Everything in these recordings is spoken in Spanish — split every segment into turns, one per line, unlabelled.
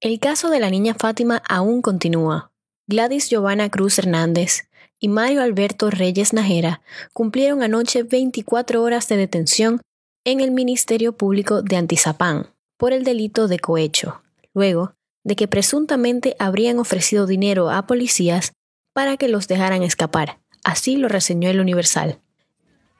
El caso de la niña Fátima aún continúa. Gladys Giovanna Cruz Hernández y Mario Alberto Reyes Najera cumplieron anoche 24 horas de detención en el Ministerio Público de Antizapán por el delito de cohecho, luego de que presuntamente habrían ofrecido dinero a policías para que los dejaran escapar. Así lo reseñó el Universal.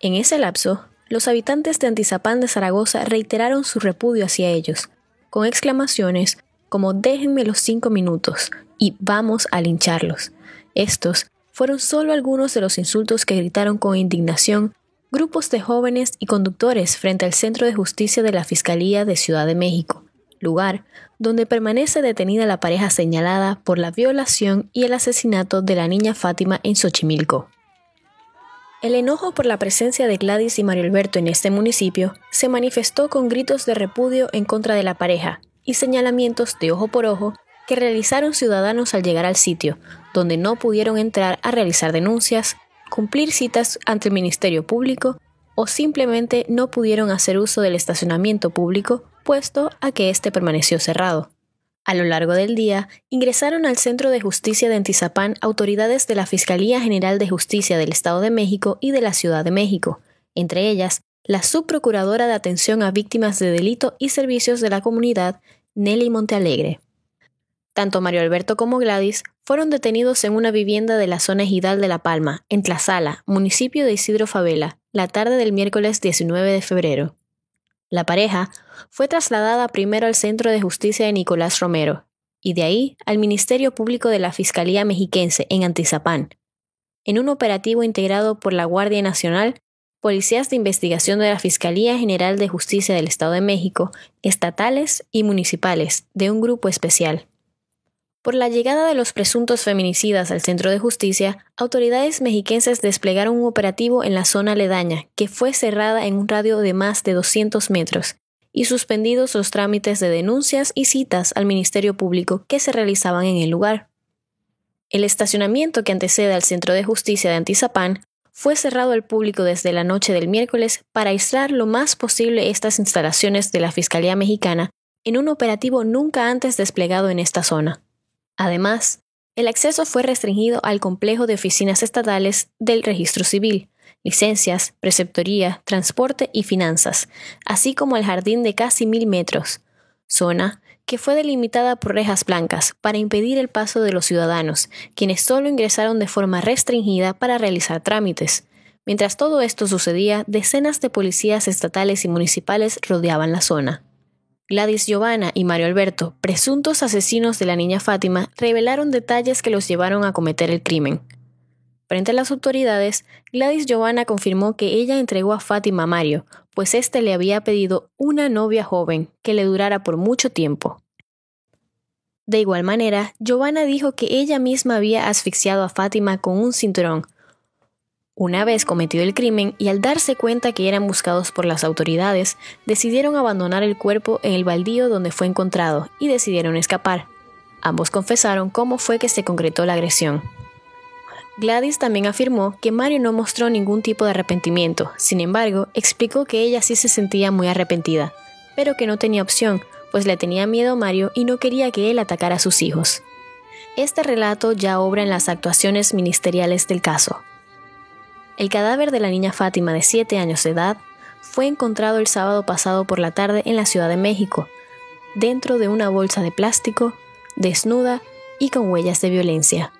En ese lapso, los habitantes de Antizapán de Zaragoza reiteraron su repudio hacia ellos, con exclamaciones como déjenme los cinco minutos y vamos a lincharlos. Estos fueron solo algunos de los insultos que gritaron con indignación grupos de jóvenes y conductores frente al Centro de Justicia de la Fiscalía de Ciudad de México, lugar donde permanece detenida la pareja señalada por la violación y el asesinato de la niña Fátima en Xochimilco. El enojo por la presencia de Gladys y Mario Alberto en este municipio se manifestó con gritos de repudio en contra de la pareja, y señalamientos de ojo por ojo que realizaron ciudadanos al llegar al sitio, donde no pudieron entrar a realizar denuncias, cumplir citas ante el Ministerio Público o simplemente no pudieron hacer uso del estacionamiento público, puesto a que éste permaneció cerrado. A lo largo del día, ingresaron al Centro de Justicia de Antizapán autoridades de la Fiscalía General de Justicia del Estado de México y de la Ciudad de México, entre ellas la Subprocuradora de Atención a Víctimas de Delito y Servicios de la Comunidad Nelly Montealegre. Tanto Mario Alberto como Gladys fueron detenidos en una vivienda de la zona ejidal de La Palma, en Tlazala, municipio de Isidro Favela, la tarde del miércoles 19 de febrero. La pareja fue trasladada primero al Centro de Justicia de Nicolás Romero y de ahí al Ministerio Público de la Fiscalía Mexiquense en Antizapán, en un operativo integrado por la Guardia Nacional policías de investigación de la Fiscalía General de Justicia del Estado de México, estatales y municipales, de un grupo especial. Por la llegada de los presuntos feminicidas al centro de justicia, autoridades mexiquenses desplegaron un operativo en la zona aledaña, que fue cerrada en un radio de más de 200 metros, y suspendidos los trámites de denuncias y citas al Ministerio Público que se realizaban en el lugar. El estacionamiento que antecede al Centro de Justicia de Antizapán fue cerrado al público desde la noche del miércoles para aislar lo más posible estas instalaciones de la Fiscalía Mexicana en un operativo nunca antes desplegado en esta zona. Además, el acceso fue restringido al complejo de oficinas estatales del Registro Civil, licencias, preceptoría, transporte y finanzas, así como al jardín de casi mil metros, zona que fue delimitada por rejas blancas para impedir el paso de los ciudadanos, quienes solo ingresaron de forma restringida para realizar trámites. Mientras todo esto sucedía, decenas de policías estatales y municipales rodeaban la zona. Gladys Giovanna y Mario Alberto, presuntos asesinos de la niña Fátima, revelaron detalles que los llevaron a cometer el crimen. Frente a las autoridades, Gladys Giovanna confirmó que ella entregó a Fátima a Mario, pues éste le había pedido una novia joven que le durara por mucho tiempo. De igual manera, Giovanna dijo que ella misma había asfixiado a Fátima con un cinturón. Una vez cometido el crimen y al darse cuenta que eran buscados por las autoridades, decidieron abandonar el cuerpo en el baldío donde fue encontrado y decidieron escapar. Ambos confesaron cómo fue que se concretó la agresión. Gladys también afirmó que Mario no mostró ningún tipo de arrepentimiento, sin embargo, explicó que ella sí se sentía muy arrepentida, pero que no tenía opción, pues le tenía miedo a Mario y no quería que él atacara a sus hijos. Este relato ya obra en las actuaciones ministeriales del caso. El cadáver de la niña Fátima de 7 años de edad fue encontrado el sábado pasado por la tarde en la Ciudad de México, dentro de una bolsa de plástico, desnuda y con huellas de violencia.